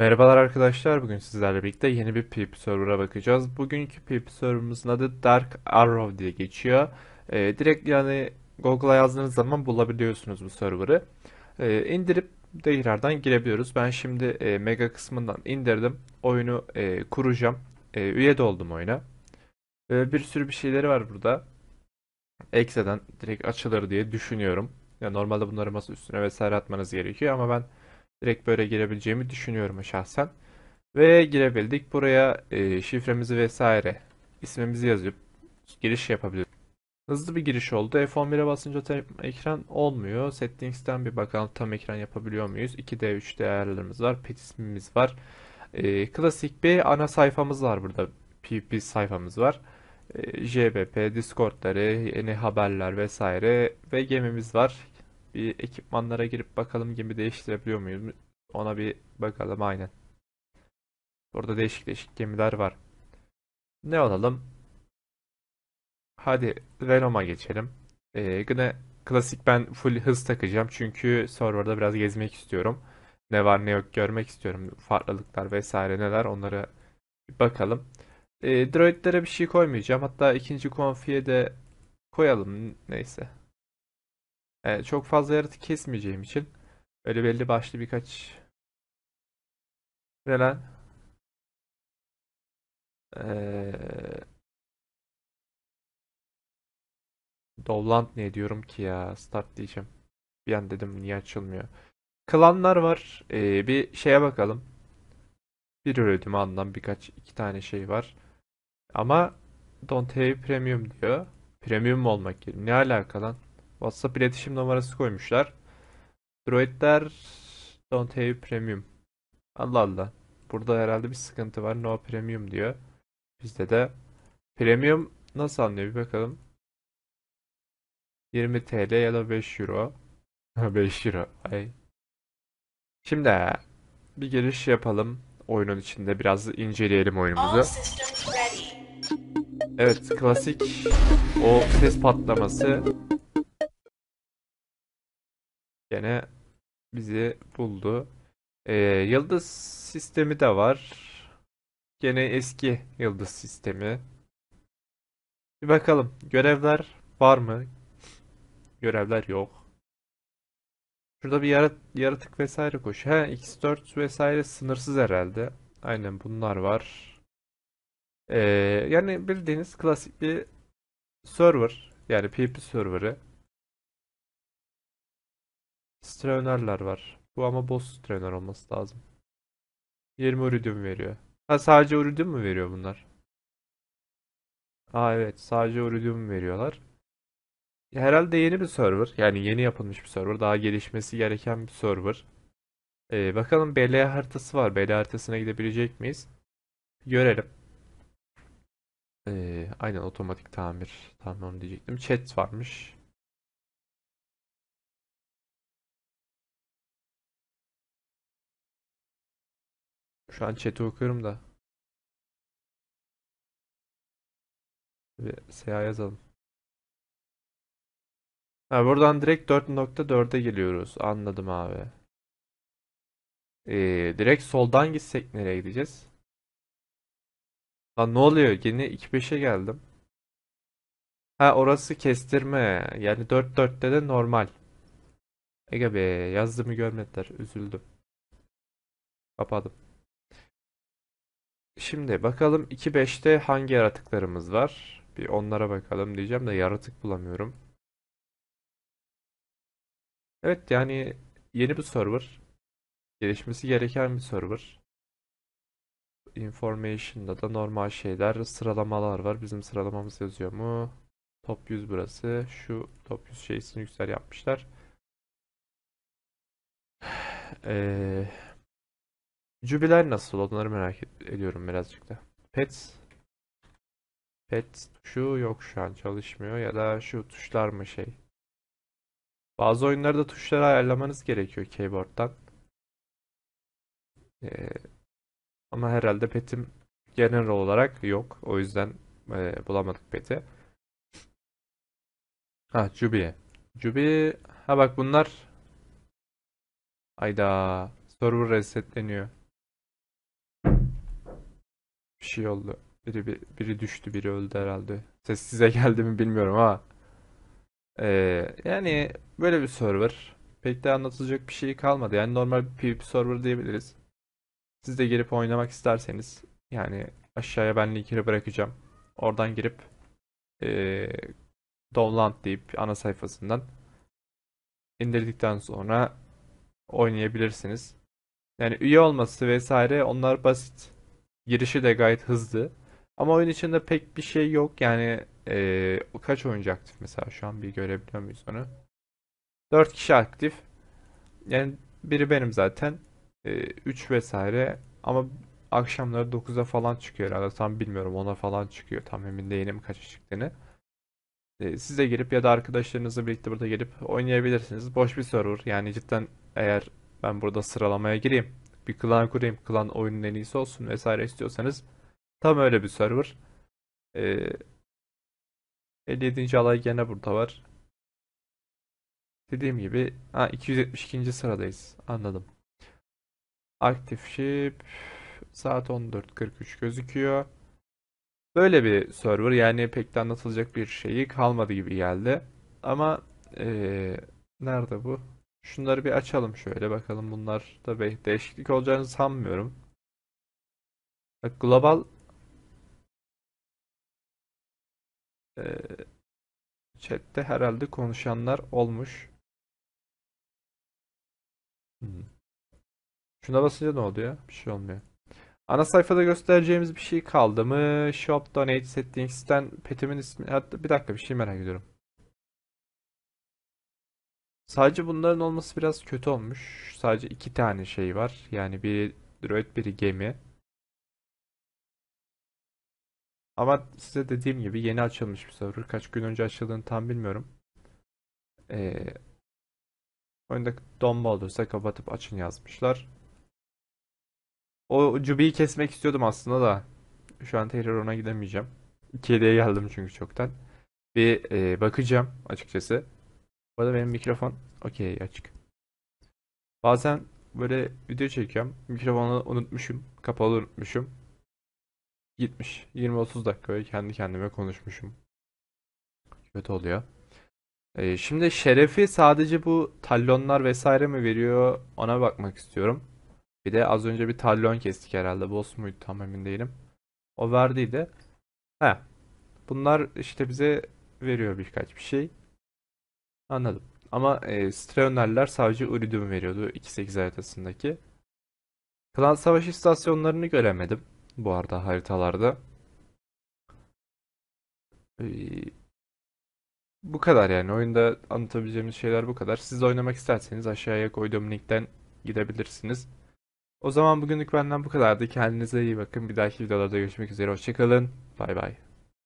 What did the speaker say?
Merhabalar arkadaşlar, bugün sizlerle birlikte yeni bir pip server'a bakacağız. Bugünkü pip server'ımızın adı Dark Arrow diye geçiyor. Ee, direkt yani Google'a yazdığınız zaman bulabiliyorsunuz bu server'ı. Ee, indirip tekrardan girebiliyoruz. Ben şimdi e, mega kısmından indirdim. Oyunu e, kuracağım. E, üye de oldum oyuna. E, bir sürü bir şeyleri var burada. Exe'den direkt açılır diye düşünüyorum. Ya normalde bunları masa üstüne vesaire atmanız gerekiyor ama ben Direkt böyle girebileceğimi düşünüyorum şahsen. Ve girebildik. Buraya e, şifremizi vesaire ismimizi yazıp giriş yapabiliriz. Hızlı bir giriş oldu. F11'e basınca tam ekran olmuyor. Settings'ten bir bakalım tam ekran yapabiliyor muyuz? 2D, 3D ayarlarımız var. Pet ismimiz var. E, klasik bir ana sayfamız var burada. PvP sayfamız var. E, JBP, Discord'ları, yeni haberler vesaire ve gemimiz var. Bir ekipmanlara girip bakalım gibi değiştirebiliyor muyuz? Ona bir bakalım aynen. Burada değişik değişik gemiler var. Ne alalım? Hadi Venom'a geçelim. Ee, yine klasik ben full hız takacağım. Çünkü serverda biraz gezmek istiyorum. Ne var ne yok görmek istiyorum. Farklılıklar vesaire neler onlara bir bakalım. Ee, droidlere bir şey koymayacağım. Hatta ikinci konfiye de koyalım. Neyse e, çok fazla yaratık kesmeyeceğim için öyle belli başlı birkaç gelen e, ee, Dovland ne diyorum ki ya start diyeceğim. Bir an dedim niye açılmıyor. Klanlar var. Ee, bir şeye bakalım. Bir ödümü andan birkaç iki tane şey var. Ama Don't have premium diyor. Premium olmak gerekiyor? Ne alaka lan? WhatsApp iletişim numarası koymuşlar. Droidler don't have premium. Allah Allah. Burada herhalde bir sıkıntı var. No premium diyor. Bizde de premium nasıl anlıyor bir bakalım. 20 TL ya da 5 euro. 5 euro. Ay. Şimdi bir giriş yapalım. Oyunun içinde biraz inceleyelim oyunumuzu. Evet klasik o ses patlaması sene bizi buldu. Ee, yıldız sistemi de var. Gene eski yıldız sistemi. Bir bakalım. Görevler var mı? Görevler yok. Şurada bir yarat yaratık vesaire koş. He X4 vesaire sınırsız herhalde. Aynen bunlar var. Ee, yani bildiğiniz klasik bir server. Yani PvP serverı. Strauner'lar var. Bu ama boss Strauner olması lazım. 20 uridium veriyor. Ha sadece uridium mu veriyor bunlar? Aa evet sadece uridium veriyorlar. Herhalde yeni bir server. Yani yeni yapılmış bir server. Daha gelişmesi gereken bir server. Ee, bakalım BL haritası var. BL haritasına gidebilecek miyiz? Görelim. Ee, aynen otomatik tamir. Tamam diyecektim. Chat varmış. Şu an chat'i okuyorum da. Bir SEA yazalım. Ha, buradan direkt 4.4'e geliyoruz. Anladım abi. Ee, direkt soldan gitsek nereye gideceğiz? Lan ne oluyor? Yine 2.5'e geldim. Ha orası kestirme. Yani 4.4'te de normal. Ege be yazdığımı görmediler. Üzüldüm. Kapadım. Şimdi bakalım 2.5'te hangi yaratıklarımız var? Bir onlara bakalım diyeceğim de yaratık bulamıyorum. Evet yani yeni bir server. Gelişmesi gereken bir server. Information'da da normal şeyler, sıralamalar var. Bizim sıralamamız yazıyor mu? Top 100 burası. Şu top 100 şeysini yüksel yapmışlar. Eee Jubiler nasıl onları merak ediyorum birazcık da. Pets. Pets tuşu yok şu an çalışmıyor ya da şu tuşlar mı şey. Bazı oyunlarda tuşları ayarlamanız gerekiyor keyboard'dan. Ee, ama herhalde petim genel olarak yok. O yüzden e, bulamadık peti. Ha Jubi'ye. Jubi ha bak bunlar. Ayda server resetleniyor şey oldu. Biri, biri, düştü, biri öldü herhalde. Ses size geldi mi bilmiyorum ama. Ee, yani böyle bir server. Pek de anlatılacak bir şey kalmadı. Yani normal bir PvP server diyebiliriz. Siz de girip oynamak isterseniz yani aşağıya ben linkini bırakacağım. Oradan girip ee, download deyip ana sayfasından indirdikten sonra oynayabilirsiniz. Yani üye olması vesaire onlar basit. Girişi de gayet hızlı. Ama oyun içinde pek bir şey yok. Yani e, kaç oyuncu aktif mesela şu an bir görebiliyor muyuz onu? 4 kişi aktif. Yani biri benim zaten. E, 3 vesaire. Ama akşamları 9'a falan çıkıyor herhalde. Tam bilmiyorum 10'a falan çıkıyor. Tam emin değilim kaça çıktığını. E, siz de gelip ya da arkadaşlarınızla birlikte burada gelip oynayabilirsiniz. Boş bir server. Yani cidden eğer ben burada sıralamaya gireyim bir klan kurayım, klan oyunun en iyisi olsun vesaire istiyorsanız tam öyle bir server. Ee, 57. alay gene burada var. Dediğim gibi ha, 272. sıradayız. Anladım. Active. ship saat 14.43 gözüküyor. Böyle bir server yani pek de anlatılacak bir şeyi kalmadı gibi geldi. Ama ee, nerede bu? Şunları bir açalım şöyle bakalım. Bunlar da değişiklik olacağını sanmıyorum. Bak, global e, chatte herhalde konuşanlar olmuş. Hmm. Şuna basınca ne oluyor? Bir şey olmuyor. Ana sayfada göstereceğimiz bir şey kaldı mı? Shop Donate Settings'ten petimin ismi... Hatta bir dakika bir şey merak ediyorum. Sadece bunların olması biraz kötü olmuş. Sadece iki tane şey var. Yani biri droid biri gemi. Ama size dediğim gibi yeni açılmış bir server. Kaç gün önce açıldığını tam bilmiyorum. Ee, oyunda donma olursa kapatıp açın yazmışlar. O cubiyi kesmek istiyordum aslında da. Şu an tekrar ona gidemeyeceğim. 2'ye geldim çünkü çoktan. Bir e, bakacağım açıkçası. Bu arada benim mikrofon okey açık. Bazen böyle video çekiyorum. Mikrofonu unutmuşum. Kapalı unutmuşum. Gitmiş. 20-30 dakika böyle kendi kendime konuşmuşum. Kötü oluyor. Ee, şimdi şerefi sadece bu tallonlar vesaire mi veriyor ona bakmak istiyorum. Bir de az önce bir tallon kestik herhalde. Boss muydu tam emin değilim. O verdiydi. He. Bunlar işte bize veriyor birkaç bir şey. Anladım. Ama e, Streonerler sadece Uridium veriyordu 2.8 haritasındaki. Klan savaş istasyonlarını göremedim bu arada haritalarda. E, bu kadar yani oyunda anlatabileceğimiz şeyler bu kadar. Siz de oynamak isterseniz aşağıya koyduğum linkten gidebilirsiniz. O zaman bugünlük benden bu kadardı. Kendinize iyi bakın. Bir dahaki videolarda görüşmek üzere. Hoşçakalın. Bay bay.